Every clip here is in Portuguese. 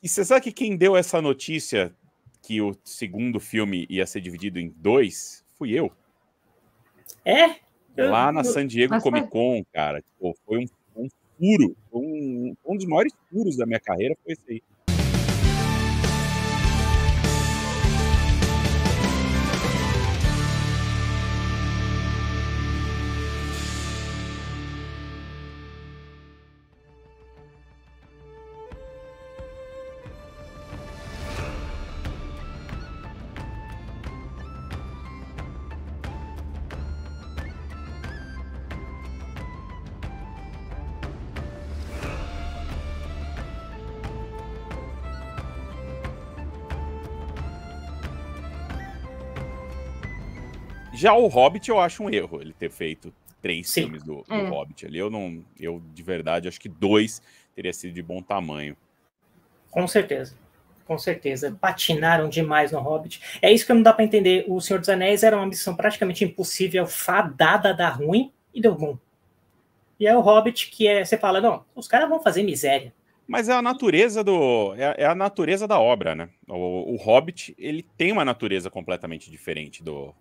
E você sabe que quem deu essa notícia que o segundo filme ia ser dividido em dois? Fui eu. É? Eu, Lá na eu, San Diego Comic Con, cara. Tipo, foi um, um furo. Um, um dos maiores furos da minha carreira foi esse aí. Já o Hobbit eu acho um erro ele ter feito três Sim. filmes do, do é. Hobbit ali. Eu não, eu de verdade acho que dois teria sido de bom tamanho. Com certeza. Com certeza, patinaram demais no Hobbit. É isso que não dá para entender. O Senhor dos Anéis era uma missão praticamente impossível, fadada da ruim e deu bom. E é o Hobbit que é, você fala, não, os caras vão fazer miséria. Mas é a natureza do. É, é a natureza da obra, né? O, o, Hobbit, ele tem uma natureza completamente diferente do,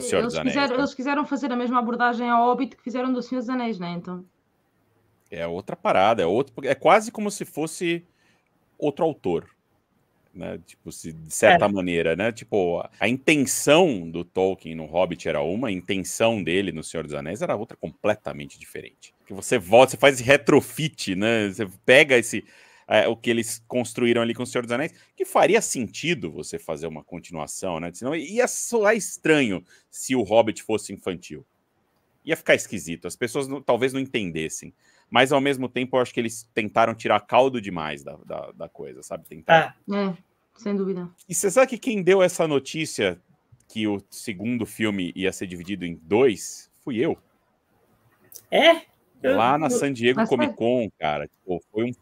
Senhor eles, dos Anéis, quiseram, então. eles quiseram fazer a mesma abordagem ao Hobbit que fizeram do Senhor dos Anéis, né? Então. É outra parada, é outro, é quase como se fosse outro autor, né? Tipo, se, de certa é. maneira, né? Tipo, a, a intenção do Tolkien no Hobbit era uma, a intenção dele no Senhor dos Anéis era outra completamente diferente. Que você volta, você faz retrofit, né? Você pega esse é, o que eles construíram ali com o Senhor dos Anéis, que faria sentido você fazer uma continuação, né? Senão ia soar estranho se o Hobbit fosse infantil. Ia ficar esquisito, as pessoas não, talvez não entendessem. Mas ao mesmo tempo, eu acho que eles tentaram tirar caldo demais da, da, da coisa, sabe? Tentar... É. é, sem dúvida. E você sabe que quem deu essa notícia que o segundo filme ia ser dividido em dois? Fui eu. É? Lá na San Diego Comic Con, cara. Tipo, foi um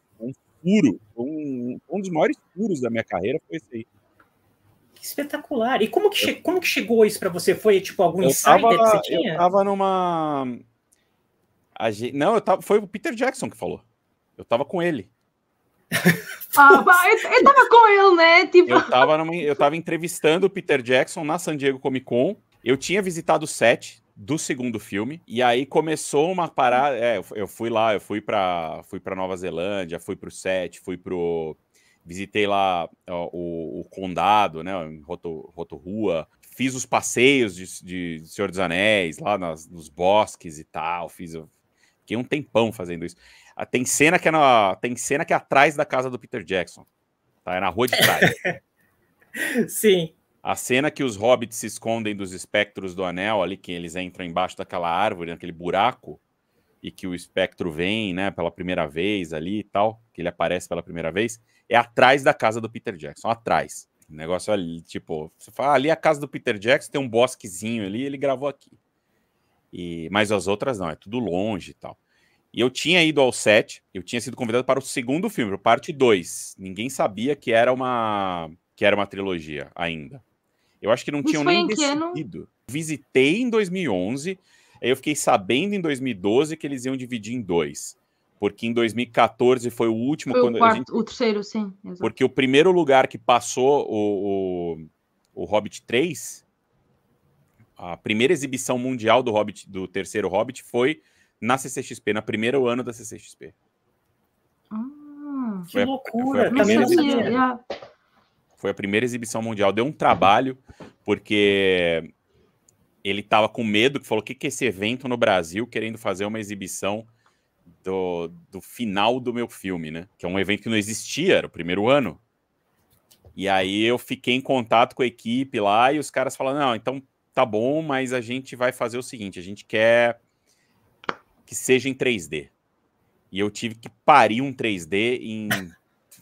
puro, um, um dos maiores puros da minha carreira foi esse aí. Que espetacular. E como que, como que chegou isso para você? Foi tipo algum eu insider tava, que você tinha? Eu tava numa. a Gente... Não, eu tava... foi o Peter Jackson que falou. Eu tava com ele. ah, eu, eu tava com ele, né? Tipo... Eu, tava numa... eu tava entrevistando o Peter Jackson na San Diego Comic Con. Eu tinha visitado o set do segundo filme. E aí começou uma parada. É, eu fui lá, eu fui para fui para Nova Zelândia, fui para o set, fui o visitei lá ó, o, o, condado, né, em Rotorua, fiz os passeios de, de Senhor dos Anéis lá nas, nos bosques e tal, fiz fiquei um tempão fazendo isso. Ah, tem cena que é na, tem cena que é atrás da casa do Peter Jackson, tá? É na rua de trás. Sim. A cena que os hobbits se escondem dos espectros do anel, ali que eles entram embaixo daquela árvore, naquele buraco, e que o espectro vem, né, pela primeira vez ali e tal, que ele aparece pela primeira vez, é atrás da casa do Peter Jackson, atrás. O negócio ali, tipo, você fala, ah, ali é a casa do Peter Jackson, tem um bosquezinho ali, ele gravou aqui. E, mas as outras não, é tudo longe e tal. E eu tinha ido ao set, eu tinha sido convidado para o segundo filme, parte 2. Ninguém sabia que era uma que era uma trilogia ainda. Eu acho que não Isso tinham nem decidido. Ano? Visitei em 2011, aí eu fiquei sabendo em 2012 que eles iam dividir em dois. Porque em 2014 foi o último. Foi quando o, quarto, gente... o terceiro, sim. Exatamente. Porque o primeiro lugar que passou o, o, o Hobbit 3, a primeira exibição mundial do Hobbit, do terceiro Hobbit, foi na CCXP, na primeiro ano da CCXP. Ah, que loucura! A, foi a foi a primeira exibição mundial. Deu um trabalho, porque ele estava com medo, que falou: o que, que é esse evento no Brasil querendo fazer uma exibição do, do final do meu filme, né? Que é um evento que não existia, era o primeiro ano. E aí eu fiquei em contato com a equipe lá e os caras falaram: não, então tá bom, mas a gente vai fazer o seguinte: a gente quer que seja em 3D. E eu tive que parir um 3D em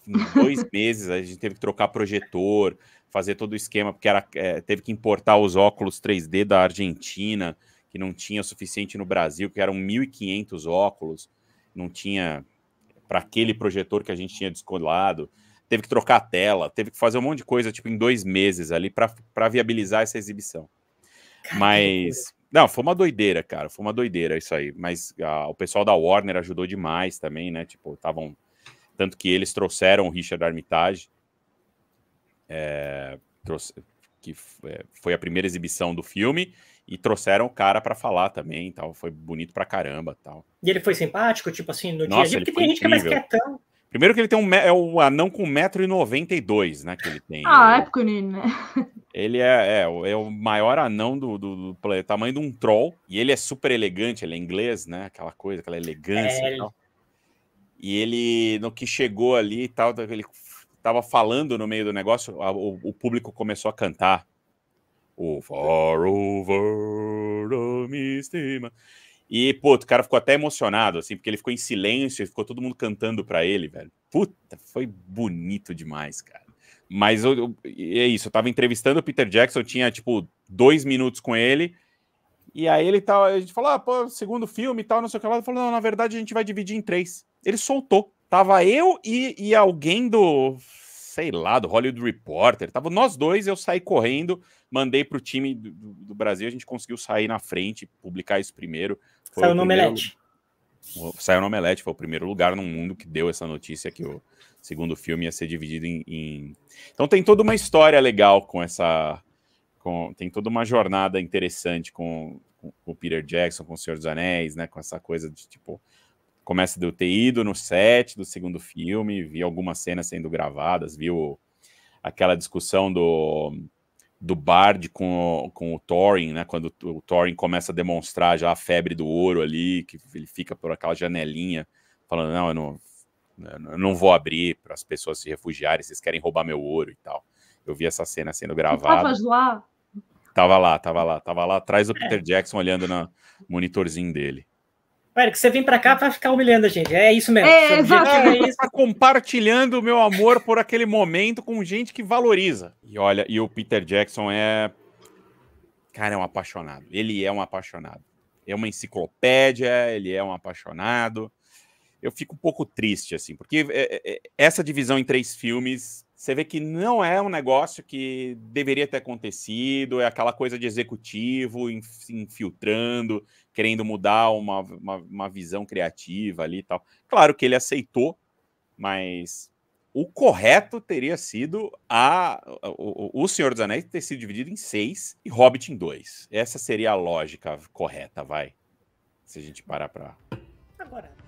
em dois meses, a gente teve que trocar projetor, fazer todo o esquema, porque era, é, teve que importar os óculos 3D da Argentina, que não tinha suficiente no Brasil, que eram 1.500 óculos, não tinha para aquele projetor que a gente tinha descolado, teve que trocar a tela, teve que fazer um monte de coisa, tipo, em dois meses ali, para viabilizar essa exibição. Caramba. Mas, não, foi uma doideira, cara, foi uma doideira isso aí, mas a, ah, o pessoal da Warner ajudou demais também, né, tipo, estavam tanto que eles trouxeram o Richard Armitage, é, trouxe, que é, foi a primeira exibição do filme, e trouxeram o cara para falar também, tal, foi bonito pra caramba, tal. E ele foi simpático, tipo assim, no Nossa, dia a dia, porque tem incrível. gente que é mais quietão. Primeiro que ele tem um é o anão com 1,92m, né? Que ele tem. Ah, é, é pequenino, né? Ele é, é, é, o maior anão do, do, do, tamanho de um troll. E ele é super elegante, ele é inglês, né? Aquela coisa, aquela elegância. É, e tal. E ele, no que chegou ali e tal, ele estava falando no meio do negócio, o, o público começou a cantar. O Far Over the Misty E, pô, o cara ficou até emocionado, assim, porque ele ficou em silêncio e ficou todo mundo cantando para ele, velho. Puta, foi bonito demais, cara. Mas eu, eu, é isso, eu tava entrevistando o Peter Jackson, eu tinha, tipo, dois minutos com ele. E aí ele tava, a gente falou, ah, pô, segundo filme e tal, não sei o que lá. Ele falou, não, na verdade a gente vai dividir em três ele soltou. Tava eu e, e alguém do, sei lá, do Hollywood Reporter. Tava nós dois, eu saí correndo, mandei pro time do, do Brasil, a gente conseguiu sair na frente, publicar isso primeiro. Foi Saiu no primeiro... Omelete. Saiu no Omelete, foi o primeiro lugar no mundo que deu essa notícia que o segundo filme ia ser dividido em, em... Então tem toda uma história legal com essa... Com... Tem toda uma jornada interessante com, com, o Peter Jackson, com o Senhor dos Anéis, né? Com essa coisa de, tipo, começa de eu ter ido no set do segundo filme, vi algumas cenas sendo gravadas, viu aquela discussão do, do Bard com, o, com o Thorin, né? Quando o Thorin começa a demonstrar já a febre do ouro ali, que ele fica por aquela janelinha falando, não, eu não, eu não vou abrir para as pessoas se refugiarem, vocês querem roubar meu ouro e tal. Eu vi essa cena sendo gravada. Tava lá? Tava lá, tava lá, tava lá atrás do Peter Jackson olhando no monitorzinho dele. Eric, você vem para cá para ficar humilhando a gente. É isso mesmo. É, exatamente. É tá compartilhando o meu amor por aquele momento com gente que valoriza. E olha, e o Peter Jackson é. Cara, é um apaixonado. Ele é um apaixonado. É uma enciclopédia, ele é um apaixonado. Eu fico um pouco triste, assim, porque é, é, é, essa divisão em três filmes, você vê que não é um negócio que deveria ter acontecido, é aquela coisa de executivo infiltrando, querendo mudar uma, uma, uma visão criativa ali e tal. Claro que ele aceitou, mas o correto teria sido a, o, o Senhor dos Anéis ter sido dividido em seis e Hobbit em dois. Essa seria a lógica correta, vai. Se a gente parar pra. Agora,